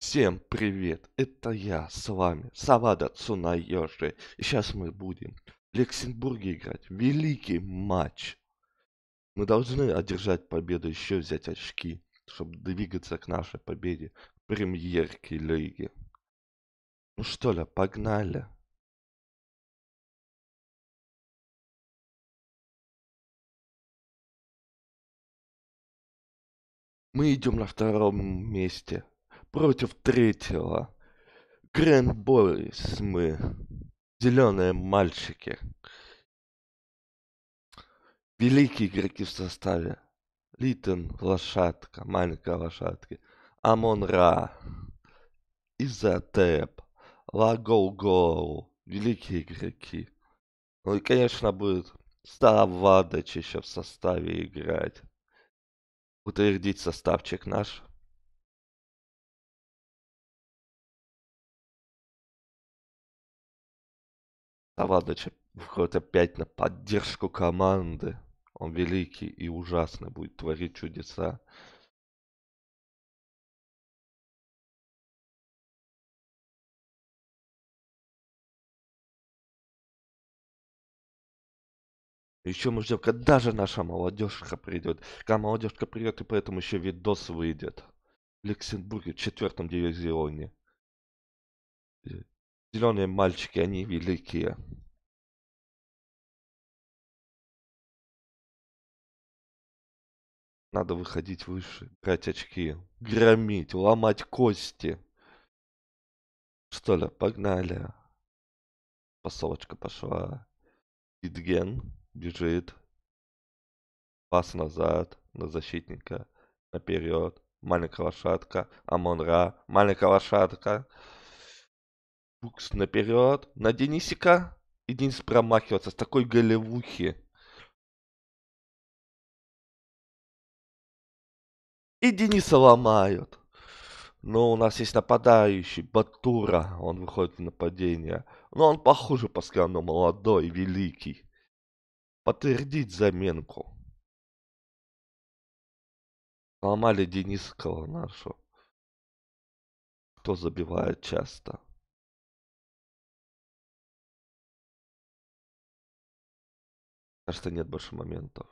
Всем привет, это я с вами, Савада Цунайоши. И сейчас мы будем в Лексенбурге играть великий матч. Мы должны одержать победу, еще взять очки, чтобы двигаться к нашей победе в премьерке лиги. Ну что ли, погнали. Мы идем на втором месте против третьего. Grand Boys мы. Зеленые мальчики. Великие игроки в составе. Литон лошадка, маленькая лошадка. Амон Ра. Изотеп. Лагол Гоу. Великие игроки. Ну и, конечно, будет Ставадыч еще в составе играть. Утвердить составчик наш. Тавадыч выходит опять на поддержку команды. Он великий и ужасный, будет творить чудеса. Еще мы ждем, когда же наша молодежка придет. Когда молодежка придет, и поэтому еще видос выйдет. В Лексенбурге, в четвертом дивизионе. Э, зеленые мальчики они великие Надо выходить выше, брать очки, громить, ломать кости. Что ли, погнали. Посовочка пошла. Идген бежит. Пас назад, на защитника, наперед. Маленькая лошадка, Амонра, маленькая лошадка. Букс наперед. На Денисика. И Денис промахивается с такой голевухи. И Дениса ломают. Но у нас есть нападающий, Батура, он выходит в нападение. Но он похуже по но молодой, великий. Подтвердить заменку. Ломали Дениского нашу, Кто забивает часто. Кажется, нет больше моментов.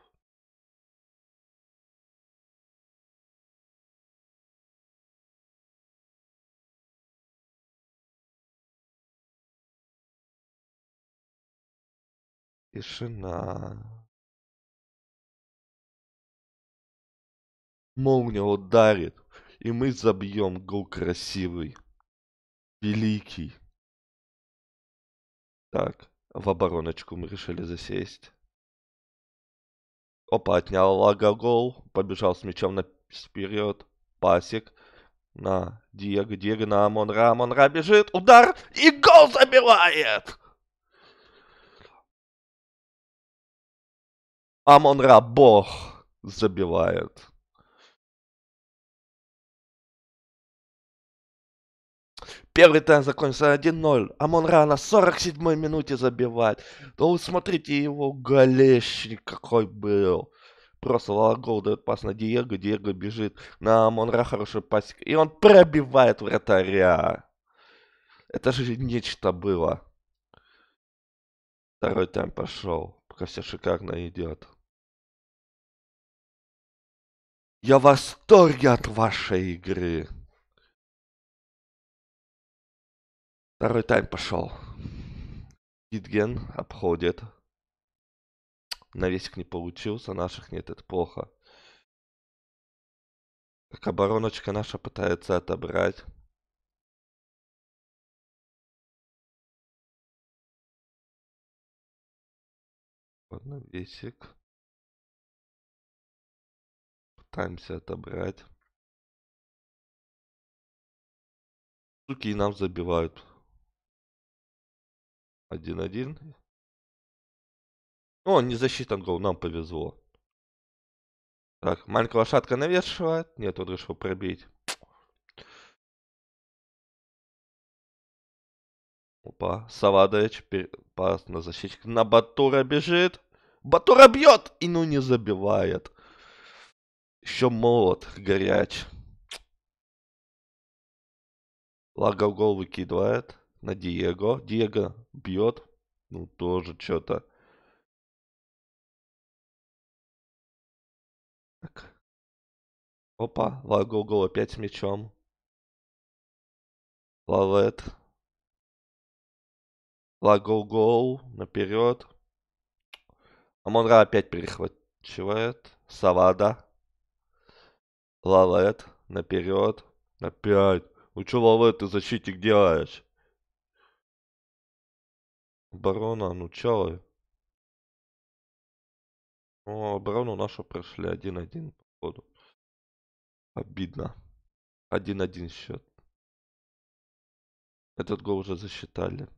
Тишина. Молния ударит, и мы забьем гол красивый, великий. Так, в обороночку мы решили засесть. Опа, отнял Лага гол. Побежал с мячом на... вперед. Пасик. На Диего, Диего, на Амонра, Амонра бежит. Удар. И гол забивает! Амонра бог забивает. Первый тайм закончился 1-0. Амон на 47-й минуте забивает. Ну, вот смотрите, его голещник какой был. Просто Лалагол дает пас на Диего, Диего бежит на Амонра хороший пасик. И он пробивает вратаря. Это же нечто было. Второй тайм пошел. Пока все шикарно идет. Я в восторге от вашей игры. Второй тайм пошел. Гидген обходит. Навесик не получился, наших нет, это плохо. Так обороночка наша пытается отобрать. Вот Навесик. Пытаемся отобрать. Суки нам забивают. 1-1. Ну, он не засчитан гол, нам повезло. Так, маленькая лошадка навешивает. Нет, он решил пробить. Опа, Савадович, пас на защитника. На Батура бежит. Батура бьет! И ну не забивает. Еще молот, горяч. Лага гол выкидывает на Диего. Диего бьет. Ну, тоже что-то. Опа, Лагогол опять с мячом. Лавет, Лагогол наперед. Амонра опять перехватывает. Савада. Лавет наперед. Опять. Ну что, Лалет, ты защитник делаешь? Барона Анучалы. Но оборону нашу прошли 1-1 по ходу. Обидно. 1-1 счет. Этот гол уже засчитали.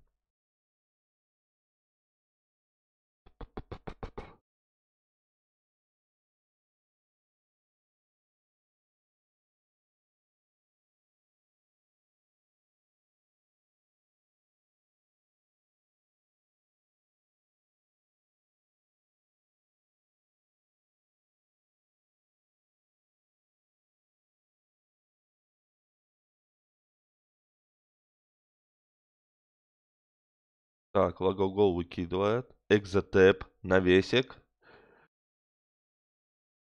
Так, Логогол выкидывает. Экзотеп, навесик.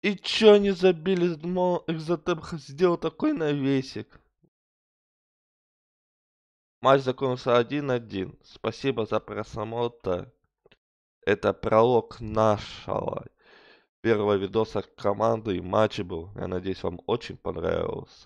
И чё они забили? Думал, Экзотеп сделал такой навесик. Матч закончился 1-1. Спасибо за просмотр. Это пролог нашего первого видоса команды и матча был. Я надеюсь, вам очень понравился.